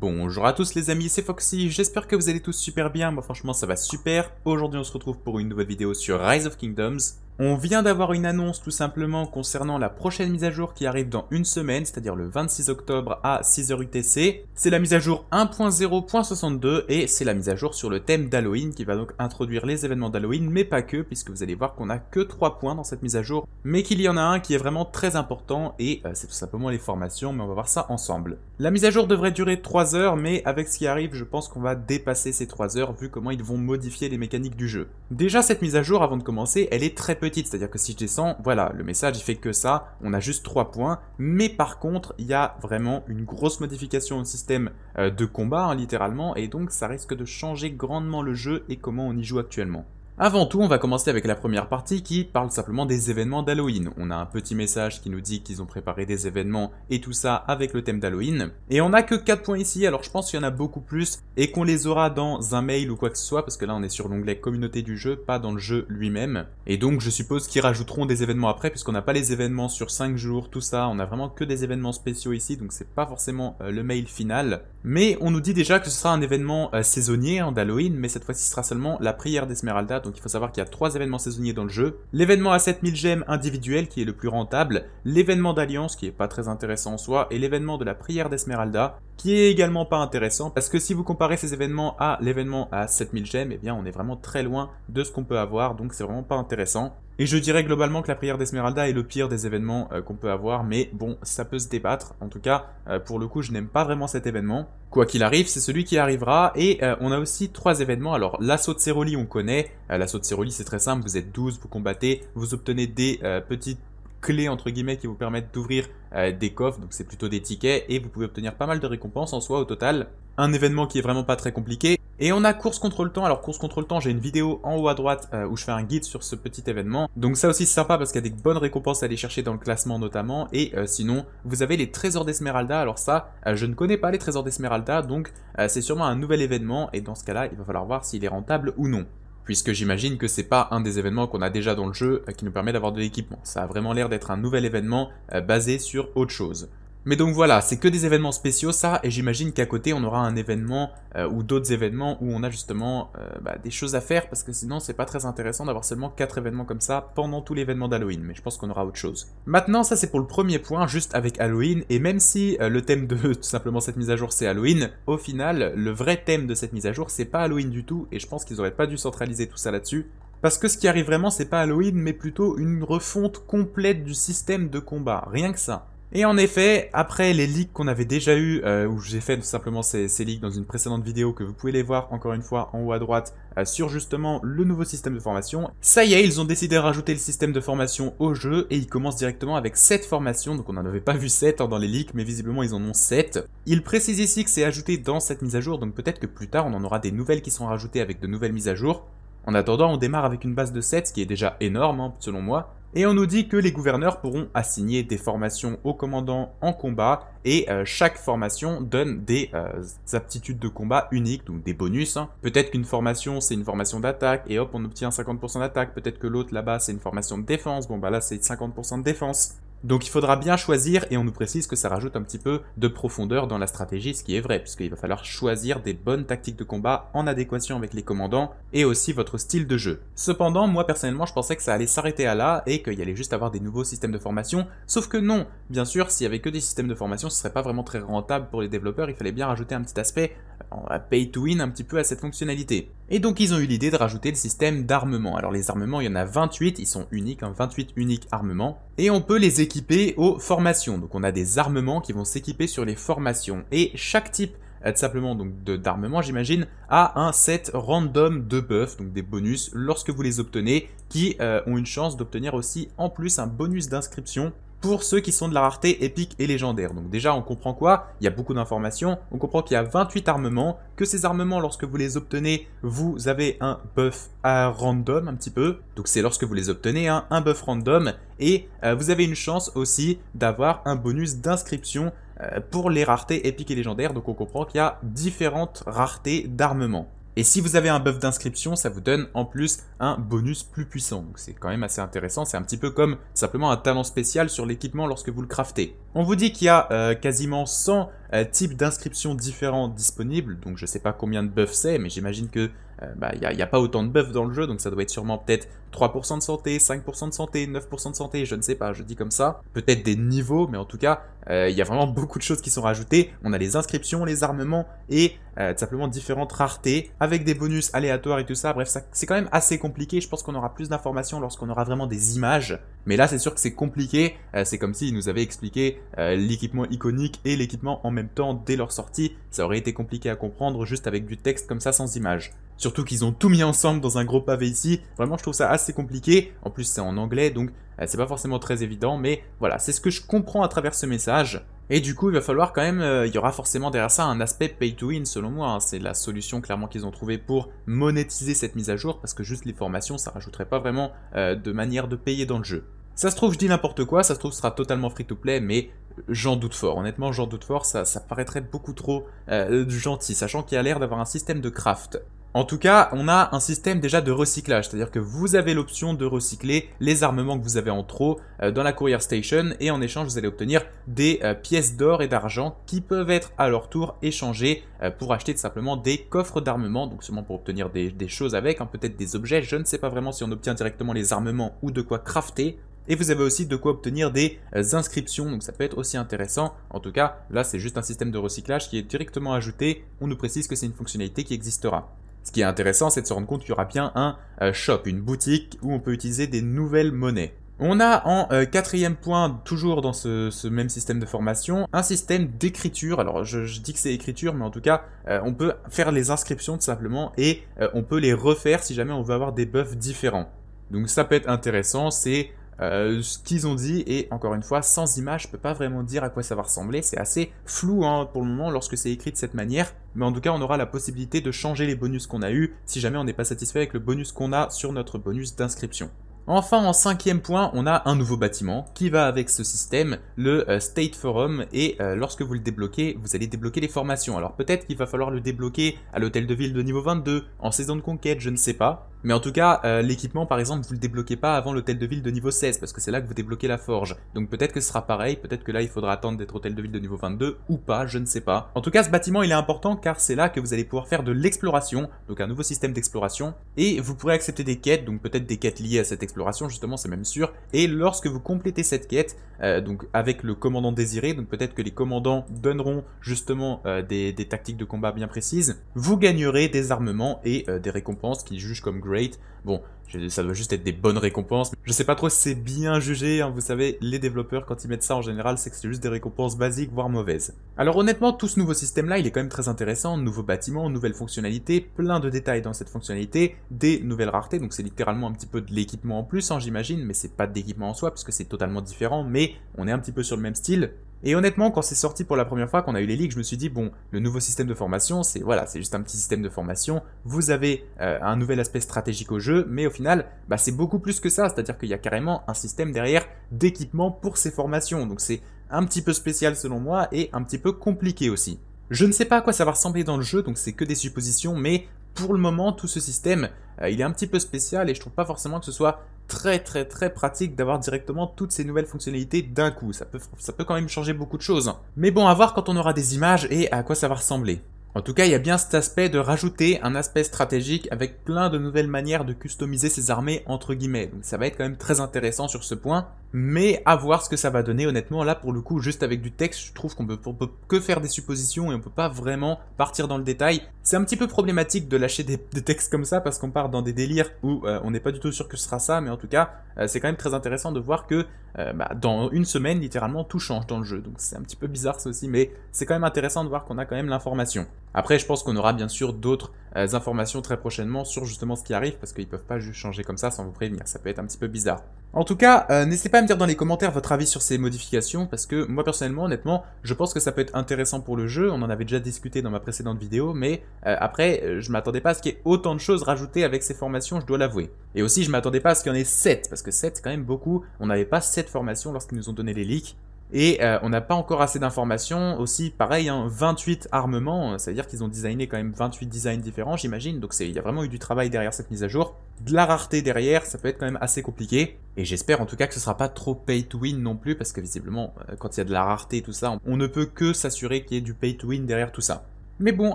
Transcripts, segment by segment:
Bonjour à tous les amis, c'est Foxy, j'espère que vous allez tous super bien, moi franchement ça va super. Aujourd'hui on se retrouve pour une nouvelle vidéo sur Rise of Kingdoms, on vient d'avoir une annonce tout simplement concernant la prochaine mise à jour qui arrive dans une semaine, c'est-à-dire le 26 octobre à 6h UTC. C'est la mise à jour 1.0.62 et c'est la mise à jour sur le thème d'Halloween qui va donc introduire les événements d'Halloween, mais pas que, puisque vous allez voir qu'on a que 3 points dans cette mise à jour, mais qu'il y en a un qui est vraiment très important et euh, c'est tout simplement les formations, mais on va voir ça ensemble. La mise à jour devrait durer 3 heures, mais avec ce qui arrive, je pense qu'on va dépasser ces 3 heures vu comment ils vont modifier les mécaniques du jeu. Déjà, cette mise à jour, avant de commencer, elle est très petite c'est-à-dire que si je descends, voilà, le message il fait que ça, on a juste 3 points, mais par contre, il y a vraiment une grosse modification au système euh, de combat, hein, littéralement, et donc ça risque de changer grandement le jeu et comment on y joue actuellement. Avant tout, on va commencer avec la première partie qui parle simplement des événements d'Halloween. On a un petit message qui nous dit qu'ils ont préparé des événements et tout ça avec le thème d'Halloween. Et on a que 4 points ici, alors je pense qu'il y en a beaucoup plus et qu'on les aura dans un mail ou quoi que ce soit parce que là on est sur l'onglet communauté du jeu, pas dans le jeu lui-même. Et donc je suppose qu'ils rajouteront des événements après puisqu'on n'a pas les événements sur 5 jours, tout ça, on a vraiment que des événements spéciaux ici donc c'est pas forcément euh, le mail final. Mais on nous dit déjà que ce sera un événement euh, saisonnier hein, d'Halloween mais cette fois-ci ce sera seulement la prière d'Esmeralda donc il faut savoir qu'il y a trois événements saisonniers dans le jeu. L'événement à 7000 gemmes individuel qui est le plus rentable, l'événement d'alliance qui est pas très intéressant en soi, et l'événement de la prière d'Esmeralda qui est également pas intéressant parce que si vous comparez ces événements à l'événement à 7000 gemmes, eh bien on est vraiment très loin de ce qu'on peut avoir, donc c'est vraiment pas intéressant. Et je dirais globalement que la prière d'Esmeralda est le pire des événements euh, qu'on peut avoir, mais bon, ça peut se débattre. En tout cas, euh, pour le coup, je n'aime pas vraiment cet événement. Quoi qu'il arrive, c'est celui qui arrivera, et euh, on a aussi trois événements. Alors, l'assaut de Céroli, on connaît. l'assaut de Céroli, c'est très simple, vous êtes 12, vous combattez, vous obtenez des petites clés entre guillemets qui vous permettent d'ouvrir euh, des coffres, donc c'est plutôt des tickets, et vous pouvez obtenir pas mal de récompenses en soi au total. Un événement qui est vraiment pas très compliqué. Et on a course contre le temps. Alors course contre le temps, j'ai une vidéo en haut à droite euh, où je fais un guide sur ce petit événement. Donc ça aussi c'est sympa parce qu'il y a des bonnes récompenses à aller chercher dans le classement notamment. Et euh, sinon, vous avez les trésors d'Esmeralda. Alors ça, je ne connais pas les trésors d'Esmeralda, donc c'est sûrement un nouvel événement. Et dans ce cas-là, il va falloir voir s'il est rentable ou non puisque j'imagine que c'est pas un des événements qu'on a déjà dans le jeu euh, qui nous permet d'avoir de l'équipement. Ça a vraiment l'air d'être un nouvel événement euh, basé sur autre chose. Mais donc voilà, c'est que des événements spéciaux ça, et j'imagine qu'à côté on aura un événement euh, ou d'autres événements où on a justement euh, bah, des choses à faire, parce que sinon c'est pas très intéressant d'avoir seulement 4 événements comme ça pendant tout l'événement d'Halloween, mais je pense qu'on aura autre chose. Maintenant ça c'est pour le premier point, juste avec Halloween, et même si euh, le thème de tout simplement cette mise à jour c'est Halloween, au final le vrai thème de cette mise à jour c'est pas Halloween du tout, et je pense qu'ils auraient pas dû centraliser tout ça là-dessus, parce que ce qui arrive vraiment, c'est pas Halloween, mais plutôt une refonte complète du système de combat. Rien que ça. Et en effet, après les leaks qu'on avait déjà eu, euh, où j'ai fait tout simplement ces, ces, leaks dans une précédente vidéo que vous pouvez les voir encore une fois en haut à droite euh, sur justement le nouveau système de formation, ça y est, ils ont décidé de rajouter le système de formation au jeu et ils commencent directement avec 7 formations, donc on n'en avait pas vu 7 hein, dans les leaks, mais visiblement ils en ont 7. Ils précisent ici que c'est ajouté dans cette mise à jour, donc peut-être que plus tard on en aura des nouvelles qui seront rajoutées avec de nouvelles mises à jour. En attendant, on démarre avec une base de 7, ce qui est déjà énorme hein, selon moi, et on nous dit que les gouverneurs pourront assigner des formations aux commandants en combat et euh, chaque formation donne des euh, aptitudes de combat uniques, donc des bonus. Hein. Peut-être qu'une formation c'est une formation d'attaque et hop on obtient 50% d'attaque, peut-être que l'autre là-bas c'est une formation de défense, bon bah là c'est 50% de défense. Donc il faudra bien choisir, et on nous précise que ça rajoute un petit peu de profondeur dans la stratégie, ce qui est vrai, puisqu'il va falloir choisir des bonnes tactiques de combat en adéquation avec les commandants, et aussi votre style de jeu. Cependant, moi personnellement, je pensais que ça allait s'arrêter à là, et qu'il y allait juste avoir des nouveaux systèmes de formation, sauf que non Bien sûr, s'il y avait que des systèmes de formation, ce serait pas vraiment très rentable pour les développeurs, il fallait bien rajouter un petit aspect euh, pay to win un petit peu à cette fonctionnalité. Et donc ils ont eu l'idée de rajouter le système d'armement. Alors les armements, il y en a 28, ils sont uniques, 28 hein, uniques armements, et on peut les s'équiper aux formations. Donc on a des armements qui vont s'équiper sur les formations. Et chaque type euh, simplement donc d'armement j'imagine, a un set random de buffs, donc des bonus lorsque vous les obtenez, qui euh, ont une chance d'obtenir aussi en plus un bonus d'inscription pour ceux qui sont de la rareté épique et légendaire. Donc déjà, on comprend quoi Il y a beaucoup d'informations. On comprend qu'il y a 28 armements, que ces armements, lorsque vous les obtenez, vous avez un buff à random un petit peu. Donc c'est lorsque vous les obtenez, hein, un buff random. Et euh, vous avez une chance aussi d'avoir un bonus d'inscription euh, pour les raretés épiques et légendaires. Donc on comprend qu'il y a différentes raretés d'armements. Et si vous avez un buff d'inscription, ça vous donne en plus un bonus plus puissant. Donc c'est quand même assez intéressant. C'est un petit peu comme simplement un talent spécial sur l'équipement lorsque vous le craftez. On vous dit qu'il y a euh, quasiment 100 euh, types d'inscriptions différents disponibles, donc je sais pas combien de buffs c'est, mais j'imagine que il euh, n'y bah, a, a, pas autant de buffs dans le jeu, donc ça doit être sûrement peut-être 3% de santé, 5% de santé, 9% de santé, je ne sais pas, je dis comme ça. Peut-être des niveaux, mais en tout cas, il euh, y a vraiment beaucoup de choses qui sont rajoutées. On a les inscriptions, les armements et tout simplement différentes raretés avec des bonus aléatoires et tout ça. Bref, c'est quand même assez compliqué. Je pense qu'on aura plus d'informations lorsqu'on aura vraiment des images. Mais là, c'est sûr que c'est compliqué. c'est comme s'ils nous avaient expliqué l'équipement iconique et l'équipement en même temps dès leur sortie, ça aurait été compliqué à comprendre juste avec du texte comme ça sans image Surtout qu'ils ont tout mis ensemble dans un gros pavé ici, vraiment je trouve ça assez compliqué, en plus c'est en anglais donc euh, c'est pas forcément très évident, mais voilà, c'est ce que je comprends à travers ce message. Et du coup, il va falloir quand même, euh, il y aura forcément derrière ça un aspect pay to win selon moi. Hein. C'est la solution clairement qu'ils ont trouvé pour monétiser cette mise à jour parce que juste les formations, ça rajouterait pas vraiment euh, de manière de payer dans le jeu. Ça se trouve, je dis n'importe quoi, ça se trouve, ce sera totalement free to play, mais j'en doute fort. Honnêtement, j'en doute fort, ça, ça paraîtrait beaucoup trop euh, gentil, sachant qu'il a l'air d'avoir un système de craft. En tout cas, on a un système déjà de recyclage, c'est-à-dire que vous avez l'option de recycler les armements que vous avez en trop euh, dans la Courier Station et en échange, vous allez obtenir des euh, pièces d'or et d'argent qui peuvent être à leur tour échangées pour acheter tout simplement des coffres d'armement, donc seulement pour obtenir des, choses avec, hein, peut-être des objets, je ne sais pas vraiment si on obtient directement les armements ou de quoi crafter, et vous avez aussi de quoi obtenir des euh, inscriptions, donc ça peut être aussi intéressant. En tout cas, là c'est juste un système de recyclage qui est directement ajouté. On nous précise que c'est une fonctionnalité qui existera. Ce qui est intéressant, c'est de se rendre compte qu'il y aura bien un euh, shop, une boutique où on peut utiliser des nouvelles monnaies. On a en euh, quatrième point, toujours dans ce, même système de formation, un système d'écriture. Alors je, dis que c'est écriture, mais en tout cas, on peut faire les inscriptions tout simplement et on peut les refaire si jamais on veut avoir des buffs différents. Donc ça peut être intéressant, c'est euh, ce qu'ils ont dit, et encore une fois, sans image, je peux pas vraiment dire à quoi ça va ressembler, c'est assez flou hein, pour le moment lorsque c'est écrit de cette manière, mais en tout cas on aura la possibilité de changer les bonus qu'on a eu si jamais on n'est pas satisfait avec le bonus qu'on a sur notre bonus d'inscription. Enfin, en cinquième point, on a un nouveau bâtiment qui va avec ce système, le euh, State Forum, et euh, lorsque vous le débloquez, vous allez débloquer les formations. Alors peut-être qu'il va falloir le débloquer à l'hôtel de ville de niveau 22, en saison de conquête, je ne sais pas. Mais en tout cas, euh, l'équipement par exemple, vous le débloquez pas avant l'hôtel de ville de niveau 16, parce que c'est là que vous débloquez la forge. Donc peut-être que ce sera pareil, peut-être que là il faudra attendre d'être hôtel de ville de niveau 22, ou pas, je ne sais pas. En tout cas, ce bâtiment il est important car c'est là que vous allez pouvoir faire de l'exploration, donc un nouveau système d'exploration, et vous pourrez accepter des quêtes, donc peut-être des quêtes liées à cette exploration justement, c'est même sûr. Et lorsque vous complétez cette quête, euh, donc avec le commandant désiré, donc peut-être que les commandants donneront justement euh, des, tactiques de combat bien précises, vous gagnerez des armements et euh, des récompenses qu'ils jugent comme great. Bon, ça doit juste être des bonnes récompenses. Je sais pas trop si c'est bien jugé, hein. vous savez, les développeurs quand ils mettent ça en général, c'est que c'est juste des récompenses basiques, voire mauvaises. Alors honnêtement, tout ce nouveau système-là, il est quand même très intéressant, nouveau bâtiment, nouvelles fonctionnalités, plein de détails dans cette fonctionnalité, des nouvelles raretés, donc c'est littéralement un petit peu de l'équipement en plus, hein, j'imagine, mais c'est pas d'équipement en soi, puisque c'est totalement différent, mais on est un petit peu sur le même style. Et honnêtement, quand c'est sorti pour la première fois, qu'on a eu les ligues, je me suis dit, bon, le nouveau système de formation, c'est voilà, c'est juste un petit système de formation. Vous avez euh, un nouvel aspect stratégique au jeu, mais au final, bah, c'est beaucoup plus que ça. C'est-à-dire qu'il y a carrément un système derrière d'équipement pour ces formations. Donc c'est un petit peu spécial selon moi et un petit peu compliqué aussi. Je ne sais pas à quoi ça va ressembler dans le jeu, donc c'est que des suppositions, mais pour le moment, tout ce système, euh, il est un petit peu spécial et je trouve pas forcément que ce soit très très très pratique d'avoir directement toutes ces nouvelles fonctionnalités d'un coup. Ça peut, ça peut quand même changer beaucoup de choses. Mais bon, à voir quand on aura des images et à quoi ça va ressembler. En tout cas, il y a bien cet aspect de rajouter un aspect stratégique avec plein de nouvelles manières de customiser ses armées entre guillemets. Donc ça va être quand même très intéressant sur ce point, mais à voir ce que ça va donner honnêtement. Là pour le coup, juste avec du texte, je trouve qu'on peut, peut, que faire des suppositions et on peut pas vraiment partir dans le détail. C'est un petit peu problématique de lâcher des, textes comme ça parce qu'on part dans des délires où euh, on n'est pas du tout sûr que ce sera ça, mais en tout cas, euh, c'est quand même très intéressant de voir que euh, bah, dans une semaine, littéralement, tout change dans le jeu. Donc c'est un petit peu bizarre ça aussi, mais c'est quand même intéressant de voir qu'on a quand même l'information. Après, je pense qu'on aura bien sûr d'autres euh, informations très prochainement sur justement ce qui arrive, parce qu'ils peuvent pas juste changer comme ça sans vous prévenir, ça peut être un petit peu bizarre. En tout cas, euh, n'hésitez pas à me dire dans les commentaires votre avis sur ces modifications, parce que moi personnellement, honnêtement, je pense que ça peut être intéressant pour le jeu, on en avait déjà discuté dans ma précédente vidéo, mais euh, après, je ne m'attendais pas à ce qu'il y ait autant de choses rajoutées avec ces formations, je dois l'avouer. Et aussi, je ne m'attendais pas à ce qu'il y en ait 7, parce que 7 c'est quand même beaucoup, on n'avait pas 7 formations lorsqu'ils nous ont donné les leaks, et euh, on n'a pas encore assez d'informations. Aussi, pareil, 28 hein, armements, euh, c'est-à-dire qu'ils ont designé quand même 28 designs différents, j'imagine. Donc il y a vraiment eu du travail derrière cette mise à jour. De la rareté derrière, ça peut être quand même assez compliqué. Et j'espère en tout cas que ce sera pas trop pay to win non plus, parce que visiblement, euh, quand il y a de la rareté et tout ça, on ne peut que s'assurer qu'il y ait du pay to win derrière tout ça. Mais bon,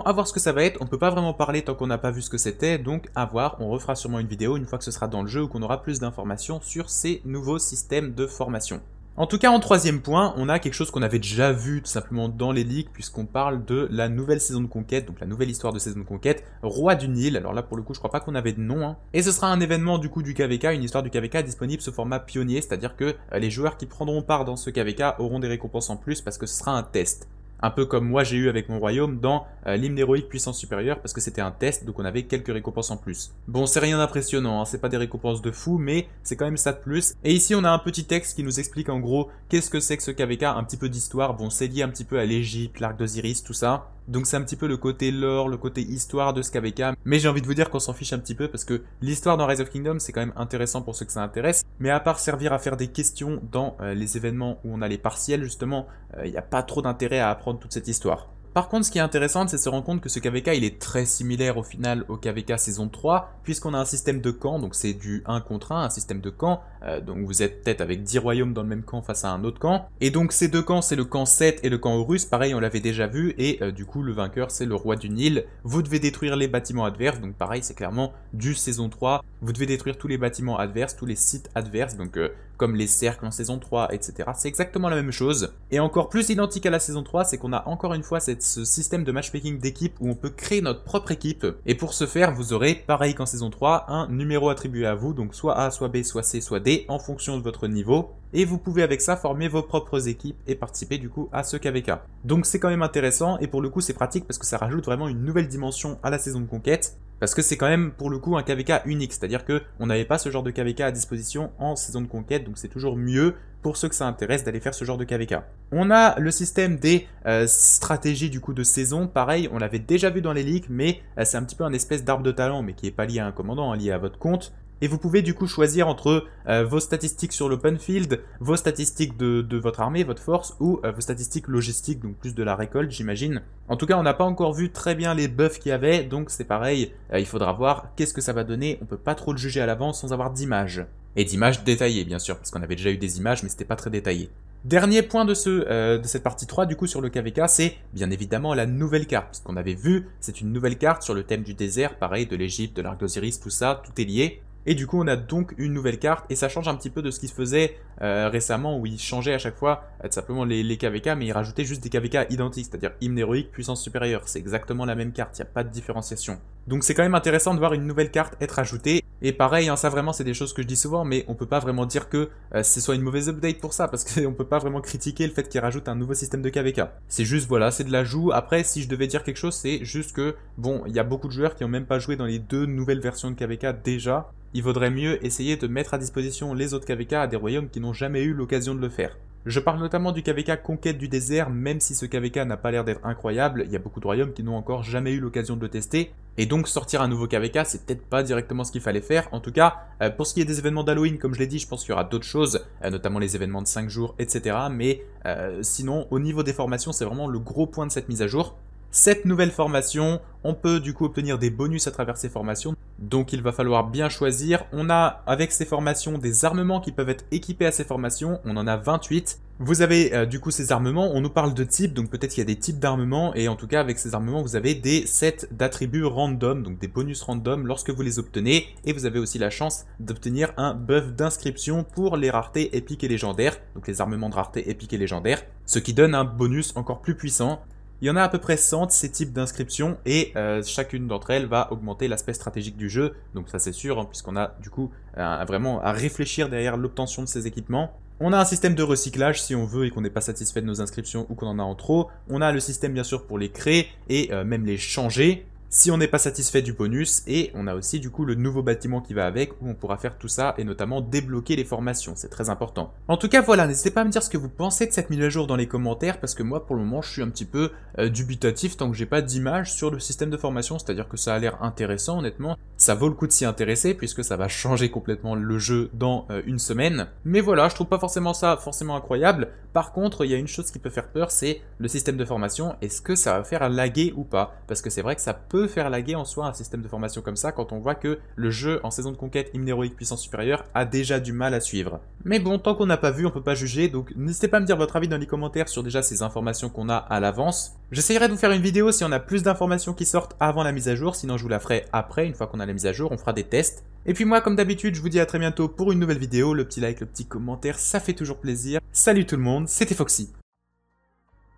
à voir ce que ça va être, on ne peut pas vraiment parler tant qu'on n'a pas vu ce que c'était, donc à voir, on refera sûrement une vidéo une fois que ce sera dans le jeu ou qu'on aura plus d'informations sur ces nouveaux systèmes de formation. En tout cas, en troisième point, on a quelque chose qu'on avait déjà vu tout simplement dans les ligues, puisqu'on parle de la nouvelle saison de conquête, donc la nouvelle histoire de saison de conquête, Roi du Nil. Alors là, pour le coup, je crois pas qu'on avait de nom. Hein. Et ce sera un événement du coup du KVK, une histoire du KVK disponible sous format pionnier, c'est-à-dire que euh, les joueurs qui prendront part dans ce KVK auront des récompenses en plus parce que ce sera un test un peu comme moi j'ai eu avec mon royaume dans euh, l'hymne héroïque puissance supérieure, parce que c'était un test, donc on avait quelques récompenses en plus. Bon, c'est rien d'impressionnant, hein, c'est pas des récompenses de fou, mais c'est quand même ça de plus. Et ici, on a un petit texte qui nous explique en gros qu'est-ce que c'est que ce KVK, un petit peu d'histoire, bon, c'est lié un petit peu à l'Égypte, l'arc d'Osiris, tout ça. Donc c'est un petit peu le côté lore, le côté histoire de ce KVK, mais j'ai envie de vous dire qu'on s'en fiche un petit peu parce que l'histoire dans Rise of Kingdom c'est quand même intéressant pour ceux que ça intéresse, mais à part servir à faire des questions dans euh, les événements où on a les partiels justement, euh, il n'y a pas trop d'intérêt à apprendre toute cette histoire. Par contre, ce qui est intéressant, c'est de se rendre compte que ce KVK, il est très similaire au final au KVK saison 3, puisqu'on a un système de camp, donc c'est du 1 contre 1, un système de camp, euh, donc vous êtes peut-être avec 10 royaumes dans le même camp face à un autre camp, et donc ces deux camps, c'est le camp 7 et le camp Horus, pareil, on l'avait déjà vu, et euh, du coup, le vainqueur, c'est le roi du Nil, vous devez détruire les bâtiments adverses, donc pareil, c'est clairement du saison 3, vous devez détruire tous les bâtiments adverses, tous les sites adverses, donc euh, comme les cercles en saison 3, etc. C'est exactement la même chose. Et encore plus identique à la saison 3, c'est qu'on a encore une fois ce système de matchmaking d'équipe où on peut créer notre propre équipe. Et pour ce faire, vous aurez, pareil qu'en saison 3, un numéro attribué à vous, donc soit A, soit B, soit C, soit D, en fonction de votre niveau. Et vous pouvez avec ça former vos propres équipes et participer du coup à ce KVK. Donc c'est quand même intéressant et pour le coup c'est pratique parce que ça rajoute vraiment une nouvelle dimension à la saison de conquête parce que c'est quand même pour le coup un KVK unique, c'est-à-dire qu'on n'avait pas ce genre de KVK à disposition en saison de conquête donc c'est toujours mieux pour ceux que ça intéresse d'aller faire ce genre de KVK. On a le système des euh, stratégies du coup de saison, pareil, on l'avait déjà vu dans les ligues, mais euh, c'est un petit peu un espèce d'arbre de talent, mais qui n'est pas lié à un commandant, hein, lié à votre compte. Et vous pouvez du coup choisir entre euh, vos statistiques sur l'open field, vos statistiques de, votre armée, votre force, ou vos statistiques logistiques, donc plus de la récolte j'imagine. En tout cas, on n'a pas encore vu très bien les buffs qu'il y avait, donc c'est pareil, il faudra voir qu'est-ce que ça va donner, on peut pas trop le juger à l'avance sans avoir d'image et d'images détaillées bien sûr, parce qu'on avait déjà eu des images mais c'était pas très détaillé. Dernier point de, ce, euh, de cette partie 3 du coup sur le KVK, c'est bien évidemment la nouvelle carte. Ce qu'on avait vu, c'est une nouvelle carte sur le thème du désert, pareil, de l'Égypte, de l'Arc d'Osiris, tout ça, tout est lié. Et du coup, on a donc une nouvelle carte, et ça change un petit peu de ce qui se faisait euh, récemment, où ils changeaient à chaque fois euh, simplement les, les, KVK, mais ils rajoutaient juste des KVK identiques, c'est-à-dire hymne héroïque, puissance supérieure. C'est exactement la même carte, il n'y a pas de différenciation. Donc c'est quand même intéressant de voir une nouvelle carte être ajoutée, et pareil, hein, ça vraiment c'est des choses que je dis souvent, mais on peut pas vraiment dire que euh, ce soit une mauvaise update pour ça, parce qu'on peut pas vraiment critiquer le fait qu'ils rajoute un nouveau système de KVK. C'est juste voilà, c'est de la joue. Après, si je devais dire quelque chose, c'est juste que bon, il y a beaucoup de joueurs qui ont même pas joué dans les deux nouvelles versions de KVK déjà. Il vaudrait mieux essayer de mettre à disposition les autres KVK à des royaumes qui n'ont jamais eu l'occasion de le faire. Je parle notamment du KVK Conquête du désert, même si ce KVK n'a pas l'air d'être incroyable, il y a beaucoup de royaumes qui n'ont encore jamais eu l'occasion de le tester, et donc sortir un nouveau KVK, c'est peut-être pas directement ce qu'il fallait faire. En tout cas, euh, pour ce qui est des événements d'Halloween, comme je l'ai dit, je pense qu'il y aura d'autres choses, euh, notamment les événements de 5 jours, etc. Mais euh, sinon, au niveau des formations, c'est vraiment le gros point de cette mise à jour cette nouvelle formation. On peut du coup obtenir des bonus à travers ces formations. Donc il va falloir bien choisir. On a avec ces formations des armements qui peuvent être équipés à ces formations. On en a 28. Vous avez euh, du coup ces armements. On nous parle de types. Donc peut-être qu'il y a des types d'armements. Et en tout cas avec ces armements vous avez des sets d'attributs random. Donc des bonus random lorsque vous les obtenez. Et vous avez aussi la chance d'obtenir un buff d'inscription pour les raretés épiques et légendaires. Donc les armements de rareté épiques et légendaires. Ce qui donne un bonus encore plus puissant il y en a à peu près 100 de ces types d'inscriptions et euh, chacune d'entre elles va augmenter l'aspect stratégique du jeu. Donc ça c'est sûr, hein, puisqu'on a du coup vraiment à réfléchir derrière l'obtention de ces équipements. On a un système de recyclage si on veut et qu'on n'est pas satisfait de nos inscriptions ou qu'on en a en trop. On a le système bien sûr pour les créer et euh, même les changer si on n'est pas satisfait du bonus, et on a aussi du coup le nouveau bâtiment qui va avec, où on pourra faire tout ça, et notamment débloquer les formations, c'est très important. En tout cas voilà, n'hésitez pas à me dire ce que vous pensez de cette mise à jour dans les commentaires, parce que moi pour le moment je suis un petit peu euh, dubitatif tant que j'ai pas d'image sur le système de formation, c'est-à-dire que ça a l'air intéressant honnêtement, ça vaut le coup de s'y intéresser, puisque ça va changer complètement le jeu dans euh, une semaine. Mais voilà, je trouve pas forcément ça forcément incroyable, par contre il y a une chose qui peut faire peur, c'est le système de formation, est-ce que ça va faire laguer ou pas Parce que c'est vrai que ça peut de faire laguer en soi un système de formation comme ça quand on voit que le jeu en saison de conquête hymne héroïque puissance supérieure a déjà du mal à suivre. Mais bon, tant qu'on n'a pas vu, on peut pas juger, donc n'hésitez pas à me dire votre avis dans les commentaires sur déjà ces informations qu'on a à l'avance. J'essayerai de vous faire une vidéo si on a plus d'informations qui sortent avant la mise à jour, sinon je vous la ferai après, une fois qu'on a la mise à jour, on fera des tests. Et puis moi, comme d'habitude, je vous dis à très bientôt pour une nouvelle vidéo, le petit like, le petit commentaire, ça fait toujours plaisir. Salut tout le monde, c'était Foxy.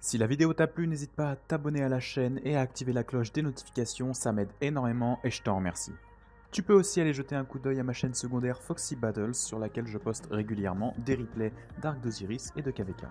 Si la vidéo t'a plu, n'hésite pas à t'abonner à la chaîne et à activer la cloche des notifications, ça m'aide énormément et je t'en remercie. Tu peux aussi aller jeter un coup d'œil à ma chaîne secondaire Foxy Battles sur laquelle je poste régulièrement des replays d'Arc d'Osiris et de KVK.